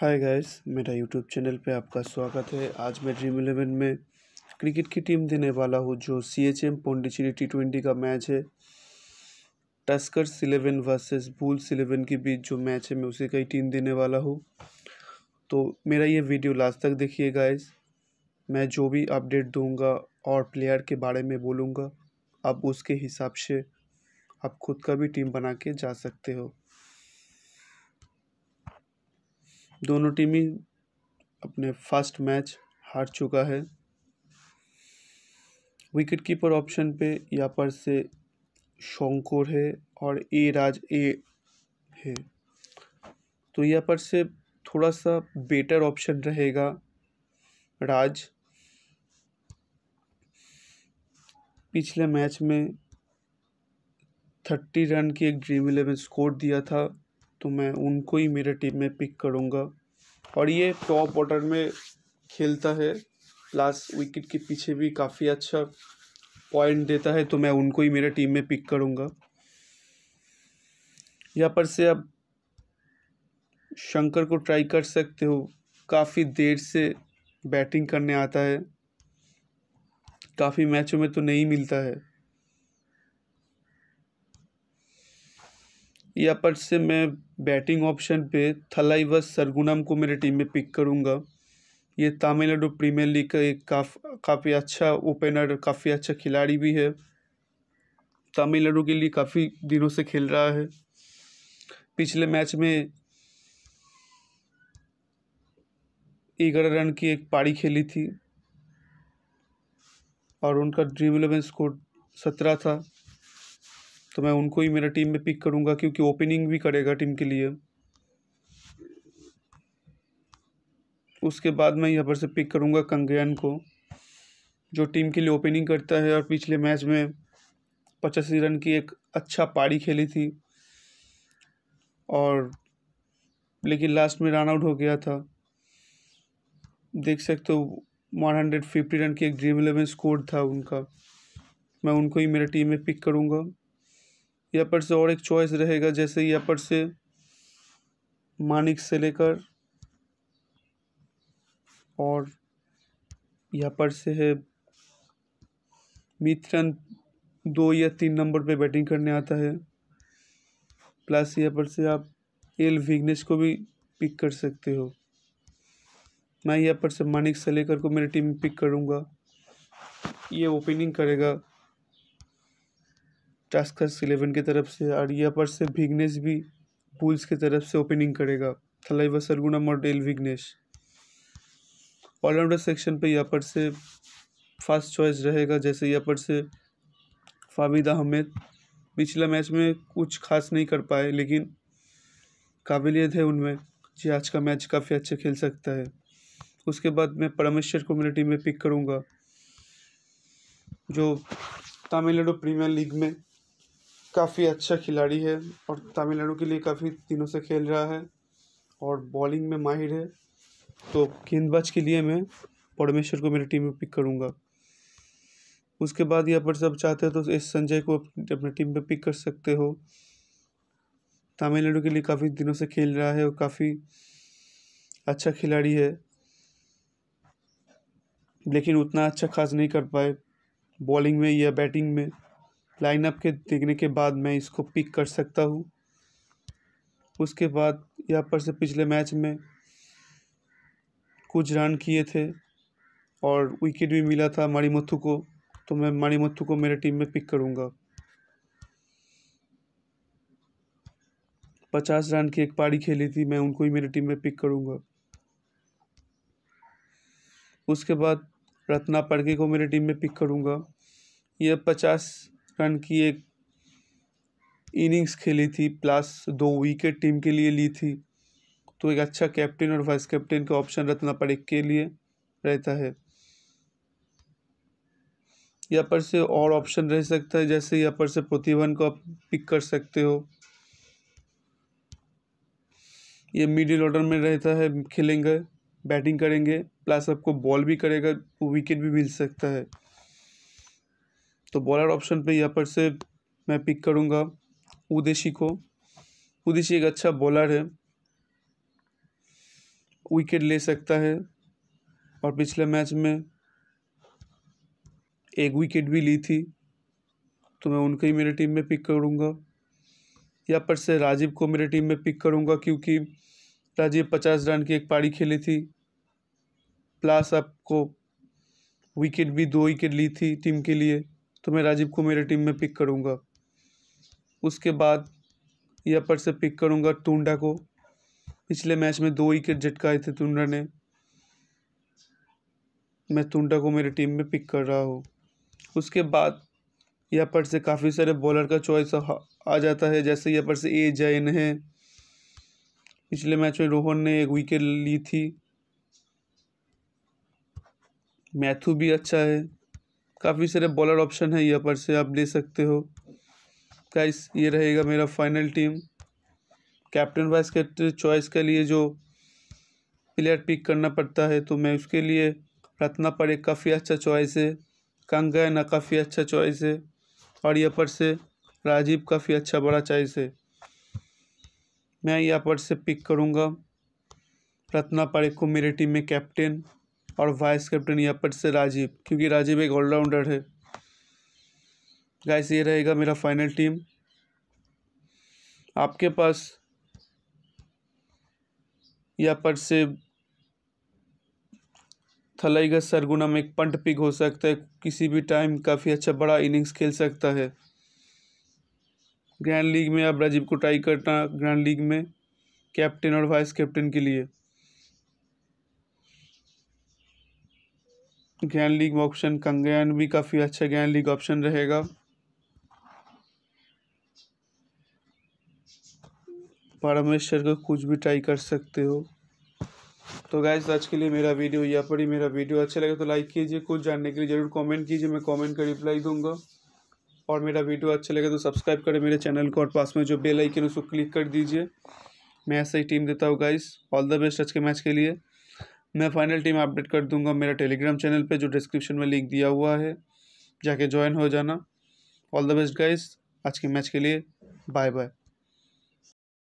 हाय guys मेरा YouTube channel पे आपका स्वागत है आज मैं ड्रीम इलेवन में क्रिकेट की टीम देने वाला हूँ जो C H M Pondicherry T twenty का मैच है Tuskers eleven versus Bulls eleven के बीच जो मैच है मैं उसे का ही टीम देने वाला हूँ तो मेरा ये वीडियो लास्ट तक देखिए गाइस मैं जो भी अपडेट दूँगा और प्लेयर के बारे में बोलूँगा आप उसके हिसाब से आप खुद का भी टीम बना के जा सकते हो दोनों टीमें अपने फर्स्ट मैच हार चुका है विकेट कीपर ऑप्शन पे यहाँ पर से शंकर है और ए राज ए है तो यहाँ पर से थोड़ा सा बेटर ऑप्शन रहेगा राज पिछले मैच में थर्टी रन की एक ड्रीम इलेवन स्कोर दिया था तो मैं उनको ही मेरे टीम में पिक करूँगा और ये टॉप ऑर्डर में खेलता है प्लस विकेट के पीछे भी काफ़ी अच्छा पॉइंट देता है तो मैं उनको ही मेरे टीम में पिक करूँगा यहाँ पर से आप शंकर को ट्राई कर सकते हो काफ़ी देर से बैटिंग करने आता है काफ़ी मैचों में तो नहीं मिलता है या पर से मैं बैटिंग ऑप्शन पे थलाई व को मेरे टीम में पिक करूँगा ये तमिलनाडु प्रीमियर लीग का एक काफ काफ़ी अच्छा ओपनर काफ़ी अच्छा खिलाड़ी भी है तमिलनाडु के लिए काफ़ी दिनों से खेल रहा है पिछले मैच में ग्यारह रन की एक पारी खेली थी और उनका ड्रीम इलेवन स्कोर सत्रह था तो मैं उनको ही मेरा टीम में पिक करूँगा क्योंकि ओपनिंग भी करेगा टीम के लिए उसके बाद मैं यहाँ पर से पिक करूँगा कंगयन को जो टीम के लिए ओपनिंग करता है और पिछले मैच में पचासी रन की एक अच्छा पारी खेली थी और लेकिन लास्ट में रन आउट हो गया था देख सकते हो वन हंड्रेड फिफ्टी रन की एक ड्रीम इलेवन स्कोर था उनका मैं उनको ही मेरे टीम में पिक करूँगा यहाँ पर से और एक चॉइस रहेगा जैसे यहाँ पर से मानिक से लेकर और यहाँ पर से है मित्रन दो या तीन नंबर पे बैटिंग करने आता है प्लस यहाँ पर से आप एल विग्नेश को भी पिक कर सकते हो मैं यहाँ पर से मानिक सलेकर को मेरी टीम में पिक करूँगा ये ओपनिंग करेगा टास्कर्स इलेवन की तरफ से और यह पर से विग्नेश भी बुल्स की तरफ से ओपनिंग करेगा थलाई व सरगुना मॉडल विग्नेश ऑलराउंडर सेक्शन पे यहाँ पर से फर्स्ट चॉइस रहेगा जैसे यहाँ पर से फाविद अहमेद पिछला मैच में कुछ खास नहीं कर पाए लेकिन काबिलियत है उनमें जी आज का मैच काफ़ी अच्छा खेल सकता है उसके बाद मैं परमेश्वर कम्युनिटी में पिक करूँगा जो तमिलनाडु प्रीमियर लीग में काफ़ी अच्छा खिलाड़ी है और तमिलनाडु के लिए काफ़ी दिनों से खेल रहा है और बॉलिंग में माहिर है तो गेंदबाज के लिए मैं परमेश्वर को मेरी टीम में पिक करूँगा उसके बाद यहाँ पर सब चाहते हो तो एस संजय को अपने टीम में पिक कर सकते हो तमिलनाडु के लिए काफ़ी दिनों से खेल रहा है और काफ़ी अच्छा खिलाड़ी है लेकिन उतना अच्छा खास नहीं कर पाए बॉलिंग में या बैटिंग में लाइनअप के देखने के बाद मैं इसको पिक कर सकता हूँ उसके बाद यहाँ पर से पिछले मैच में कुछ रन किए थे और विकेट भी मिला था मणिमथु को तो मैं मणिमथु को मेरे टीम में पिक करूँगा पचास रन की एक पारी खेली थी मैं उनको ही मेरी टीम में पिक करूँगा उसके बाद रत्ना पड़के को मेरी टीम में पिक करूँगा यह पचास रन की एक इनिंग्स खेली थी प्लस दो विकेट टीम के लिए ली थी तो एक अच्छा कैप्टन और वाइस कैप्टन का ऑप्शन रत्ना पड़े के लिए रहता है यहाँ पर से और ऑप्शन रह सकता है जैसे यहाँ पर से प्रतिभान को आप पिक कर सकते हो ये मिडिल ऑर्डर में रहता है खेलेंगे बैटिंग करेंगे प्लस आपको बॉल भी करेगा तो विकेट भी मिल सकता है तो बॉलर ऑप्शन पे यहाँ पर से मैं पिक करूँगा उदेशी को उदेशी एक अच्छा बॉलर है विकेट ले सकता है और पिछले मैच में एक विकेट भी ली थी तो मैं उनको ही मेरी टीम में पिक करूँगा यहाँ पर से राजीव को मेरे टीम में पिक करूँगा क्योंकि राजीव पचास रन की एक पारी खेली थी प्लस आपको विकेट भी दो विकेट ली थी टीम के लिए तो मैं राजीव को मेरे टीम में पिक करूँगा उसके बाद यहाँ पर से पिक करूँगा टूंडा को पिछले मैच में दो विकेट झटकाए थे टूंडा ने मैं टूंडा को मेरे टीम में पिक कर रहा हूँ उसके बाद यहाँ पर से काफ़ी सारे बॉलर का चॉइस आ जाता है जैसे यहाँ पर से ए जैन है पिछले मैच में रोहन ने एक विकेट ली थी मैथू भी अच्छा है काफ़ी सारे बॉलर ऑप्शन है यहाँ पर से आप ले सकते हो गाइस ये रहेगा मेरा final team captain vice captain choice के लिए जो प्लेयर पिक करना पड़ता है तो मैं उसके लिए रत्ना पर एक काफ़ी अच्छा चॉइस है कंगना काफ़ी अच्छा चॉइस है और यहाँ पर से राजीव काफ़ी अच्छा बड़ा चॉइस है मैं यहाँ पर से पिक करूँगा रत्ना पाड़े को मेरे टीम में कैप्टन और वाइस कैप्टन यहाँ पर से राजीव क्योंकि राजीव एक ऑलराउंडर है गाइस ये रहेगा मेरा फाइनल टीम आपके पास यहाँ पर से थलईगा सरगुना में एक पंट पिक हो सकता है किसी भी टाइम काफ़ी अच्छा बड़ा इनिंग्स खेल सकता है ग्रैंड लीग में आप राजीव को ट्राई करना ग्रैंड लीग में कैप्टन और वाइस कैप्टन के लिए ज्ञान लीग ऑप्शन कंगयान भी काफ़ी अच्छा ज्ञान लीग ऑप्शन रहेगा परमेश्वर का कुछ भी ट्राई कर सकते हो तो गैस आज के लिए मेरा वीडियो यहाँ पर ही मेरा वीडियो अच्छा लगे तो लाइक कीजिए कुछ जानने के लिए ज़रूर कमेंट कीजिए मैं कमेंट का रिप्लाई दूंगा और मेरा वीडियो अच्छा लगे तो सब्सक्राइब करें मेरे चैनल को और पास में जो बेल आइकन उसको क्लिक कर दीजिए मैं ऐसा ही टीम देता हूँ गाइस ऑल द बेस्ट आज के मैच के लिए मैं फाइनल टीम अपडेट कर दूंगा मेरा टेलीग्राम चैनल पे जो डिस्क्रिप्शन में लिंक दिया हुआ है जाके ज्वाइन हो जाना ऑल द बेस्ट गाइस आज के मैच के लिए बाय बाय